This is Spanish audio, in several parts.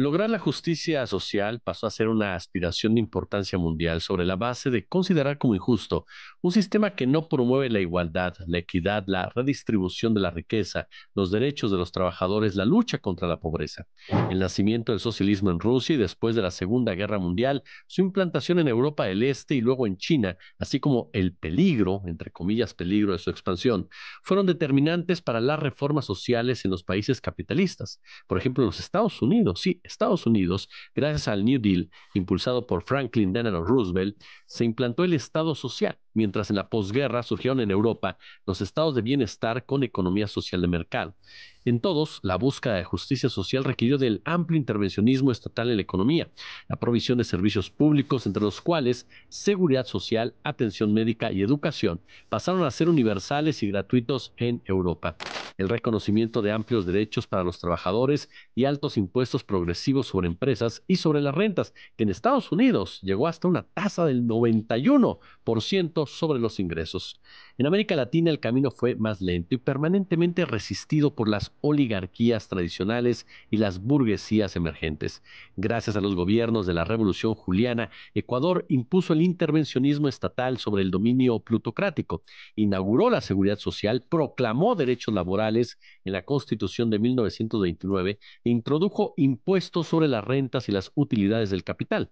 Lograr la justicia social pasó a ser una aspiración de importancia mundial sobre la base de considerar como injusto un sistema que no promueve la igualdad, la equidad, la redistribución de la riqueza, los derechos de los trabajadores, la lucha contra la pobreza. El nacimiento del socialismo en Rusia y después de la Segunda Guerra Mundial, su implantación en Europa del Este y luego en China, así como el peligro, entre comillas, peligro de su expansión, fueron determinantes para las reformas sociales en los países capitalistas. Por ejemplo, en los Estados Unidos, sí, Estados Unidos, gracias al New Deal impulsado por Franklin Delano Roosevelt, se implantó el Estado social, mientras en la posguerra surgieron en Europa los estados de bienestar con economía social de mercado. En todos, la búsqueda de justicia social requirió del amplio intervencionismo estatal en la economía, la provisión de servicios públicos, entre los cuales seguridad social, atención médica y educación, pasaron a ser universales y gratuitos en Europa el reconocimiento de amplios derechos para los trabajadores y altos impuestos progresivos sobre empresas y sobre las rentas, que en Estados Unidos llegó hasta una tasa del 91% sobre los ingresos. En América Latina el camino fue más lento y permanentemente resistido por las oligarquías tradicionales y las burguesías emergentes. Gracias a los gobiernos de la Revolución Juliana, Ecuador impuso el intervencionismo estatal sobre el dominio plutocrático, inauguró la seguridad social, proclamó derechos laborales, en la Constitución de 1929 introdujo impuestos sobre las rentas y las utilidades del capital.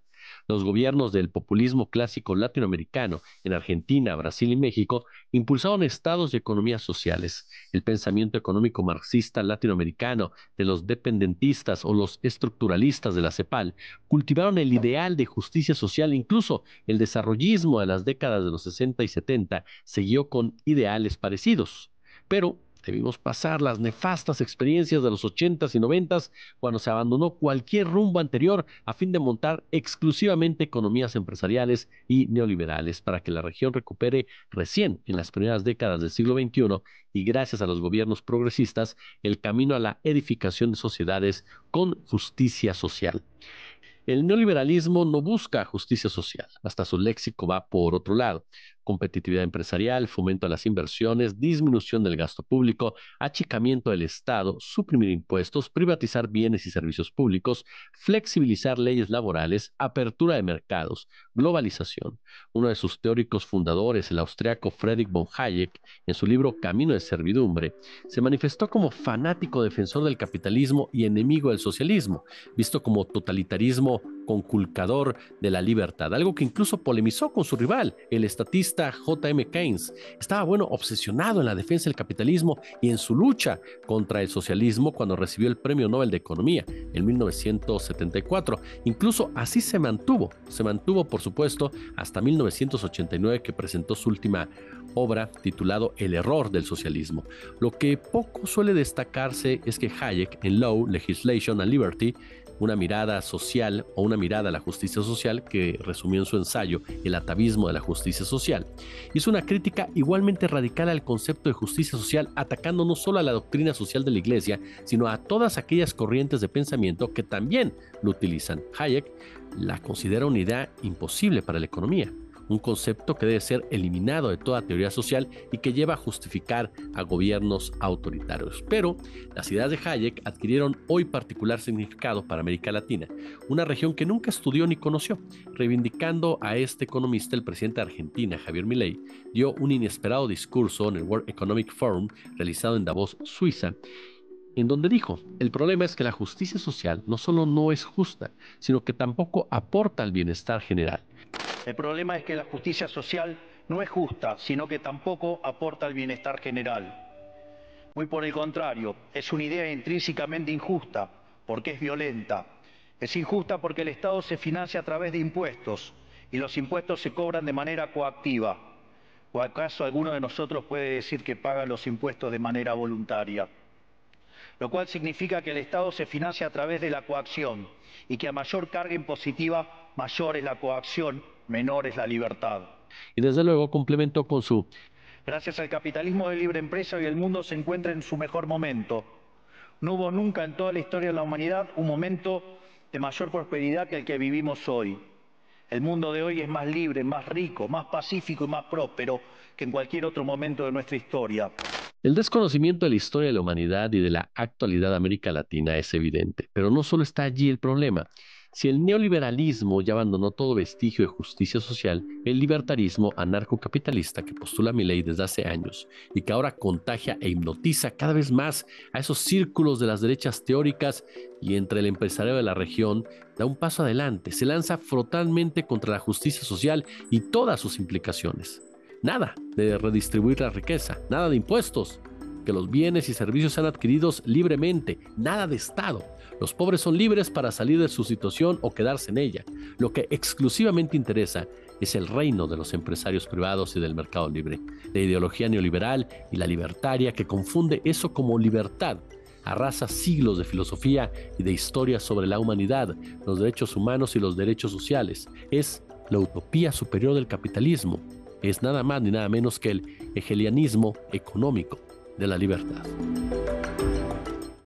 Los gobiernos del populismo clásico latinoamericano en Argentina, Brasil y México impulsaron estados y economías sociales. El pensamiento económico marxista latinoamericano de los dependentistas o los estructuralistas de la CEPAL cultivaron el ideal de justicia social, incluso el desarrollismo de las décadas de los 60 y 70 siguió con ideales parecidos. Pero Debimos pasar las nefastas experiencias de los 80s y 90s cuando se abandonó cualquier rumbo anterior a fin de montar exclusivamente economías empresariales y neoliberales para que la región recupere recién en las primeras décadas del siglo XXI y gracias a los gobiernos progresistas el camino a la edificación de sociedades con justicia social. El neoliberalismo no busca justicia social, hasta su léxico va por otro lado competitividad empresarial, fomento a las inversiones, disminución del gasto público, achicamiento del Estado, suprimir impuestos, privatizar bienes y servicios públicos, flexibilizar leyes laborales, apertura de mercados, globalización. Uno de sus teóricos fundadores, el austriaco Friedrich von Hayek, en su libro Camino de Servidumbre, se manifestó como fanático defensor del capitalismo y enemigo del socialismo, visto como totalitarismo conculcador de la libertad, algo que incluso polemizó con su rival, el estatista J.M. Keynes estaba, bueno, obsesionado en la defensa del capitalismo y en su lucha contra el socialismo cuando recibió el Premio Nobel de Economía en 1974. Incluso así se mantuvo, se mantuvo, por supuesto, hasta 1989 que presentó su última obra titulado El error del socialismo. Lo que poco suele destacarse es que Hayek en Law, Legislation and Liberty una mirada social o una mirada a la justicia social que resumió en su ensayo El atavismo de la justicia social. Hizo una crítica igualmente radical al concepto de justicia social, atacando no solo a la doctrina social de la Iglesia, sino a todas aquellas corrientes de pensamiento que también lo utilizan. Hayek la considera una idea imposible para la economía un concepto que debe ser eliminado de toda teoría social y que lleva a justificar a gobiernos autoritarios. Pero las ideas de Hayek adquirieron hoy particular significado para América Latina, una región que nunca estudió ni conoció. Reivindicando a este economista, el presidente de Argentina, Javier Milei, dio un inesperado discurso en el World Economic Forum realizado en Davos, Suiza, en donde dijo, el problema es que la justicia social no solo no es justa, sino que tampoco aporta al bienestar general. El problema es que la justicia social no es justa, sino que tampoco aporta al bienestar general. Muy por el contrario, es una idea intrínsecamente injusta, porque es violenta. Es injusta porque el Estado se financia a través de impuestos y los impuestos se cobran de manera coactiva. ¿O acaso alguno de nosotros puede decir que paga los impuestos de manera voluntaria? Lo cual significa que el Estado se financia a través de la coacción y que a mayor carga impositiva, mayor es la coacción menor es la libertad. Y desde luego complementó con su... Gracias al capitalismo de libre empresa y el mundo se encuentra en su mejor momento. No hubo nunca en toda la historia de la humanidad un momento de mayor prosperidad que el que vivimos hoy. El mundo de hoy es más libre, más rico, más pacífico y más próspero que en cualquier otro momento de nuestra historia. El desconocimiento de la historia de la humanidad y de la actualidad de América Latina es evidente, pero no solo está allí el problema. Si el neoliberalismo ya abandonó todo vestigio de justicia social, el libertarismo anarcocapitalista que postula mi ley desde hace años y que ahora contagia e hipnotiza cada vez más a esos círculos de las derechas teóricas y entre el empresario de la región, da un paso adelante, se lanza frontalmente contra la justicia social y todas sus implicaciones. Nada de redistribuir la riqueza, nada de impuestos, que los bienes y servicios sean adquiridos libremente, nada de Estado. Los pobres son libres para salir de su situación o quedarse en ella. Lo que exclusivamente interesa es el reino de los empresarios privados y del mercado libre, la ideología neoliberal y la libertaria que confunde eso como libertad arrasa siglos de filosofía y de historia sobre la humanidad, los derechos humanos y los derechos sociales. Es la utopía superior del capitalismo. Es nada más ni nada menos que el hegelianismo económico de la libertad.